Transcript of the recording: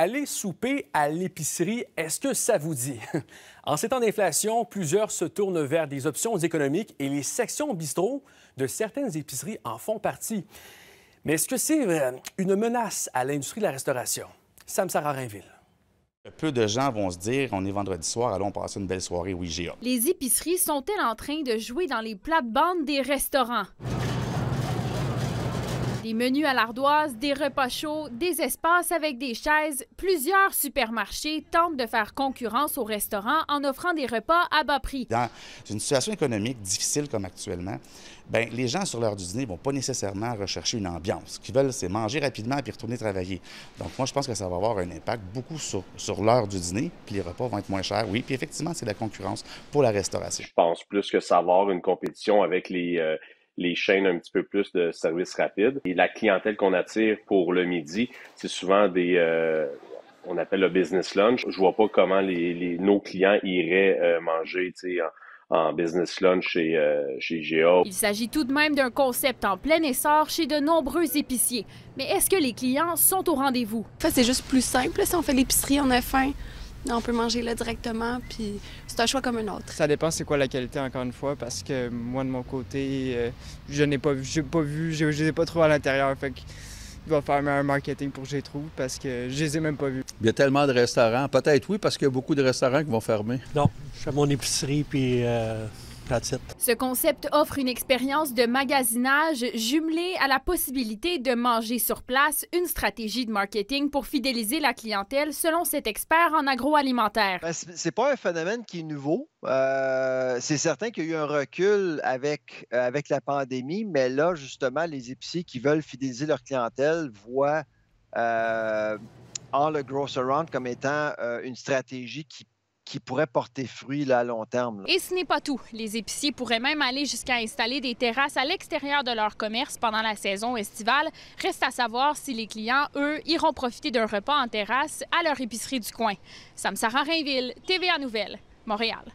Aller souper à l'épicerie, est-ce que ça vous dit? En ces temps d'inflation, plusieurs se tournent vers des options économiques et les sections bistrot de certaines épiceries en font partie. Mais est-ce que c'est euh, une menace à l'industrie de la restauration? Sam sarah Peu de gens vont se dire on est vendredi soir, allons passer une belle soirée oui IGA. Les épiceries sont-elles en train de jouer dans les plates-bandes des restaurants? Des menus à l'ardoise, des repas chauds, des espaces avec des chaises, plusieurs supermarchés tentent de faire concurrence aux restaurants en offrant des repas à bas prix. Dans une situation économique difficile comme actuellement, bien, les gens sur l'heure du dîner ne vont pas nécessairement rechercher une ambiance. Ce qu'ils veulent, c'est manger rapidement et puis retourner travailler. Donc moi, je pense que ça va avoir un impact beaucoup sur, l'heure du dîner, puis les repas vont être moins chers, oui. Puis effectivement, c'est la concurrence pour la restauration. Je pense plus que ça va avoir une compétition avec les... Euh, les chaînes un petit peu plus de services rapides. Et la clientèle qu'on attire pour le midi, c'est souvent des... Euh, on appelle le business lunch. Je vois pas comment nos clients iraient euh, manger, en, business lunch chez, euh, chez GA. Il s'agit tout de même d'un concept en plein essor chez de nombreux épiciers. Mais est-ce que les clients sont au rendez-vous? En c'est juste plus simple. Si on fait l'épicerie, on a faim. On peut manger là directement, puis c'est un choix comme un autre. Ça dépend c'est quoi la qualité, encore une fois, parce que moi, de mon côté, euh, je n'ai pas, pas vu, je ne les ai pas trouvés à l'intérieur. Fait il va faire un marketing pour que je trouve parce que je les ai même pas vus. Il y a tellement de restaurants. Peut-être oui, parce qu'il y a beaucoup de restaurants qui vont fermer. Non, je fais mon épicerie, puis... Euh, ce concept offre une expérience de magasinage jumelée à la possibilité de manger sur place, une stratégie de marketing pour fidéliser la clientèle, selon cet expert en agroalimentaire. Ben, Ce c'est pas un phénomène qui est nouveau. Euh, c'est certain qu'il y a eu un recul avec, euh, avec la pandémie, mais là, justement, les épiciers qui veulent fidéliser leur clientèle voient euh, en le Around comme étant euh, une stratégie qui qui pourrait porter fruit à long terme. Et ce n'est pas tout. Les épiciers pourraient même aller jusqu'à installer des terrasses à l'extérieur de leur commerce pendant la saison estivale. Reste à savoir si les clients, eux, iront profiter d'un repas en terrasse à leur épicerie du coin. Sam Sarah Rainville, TVA Nouvelle, Montréal.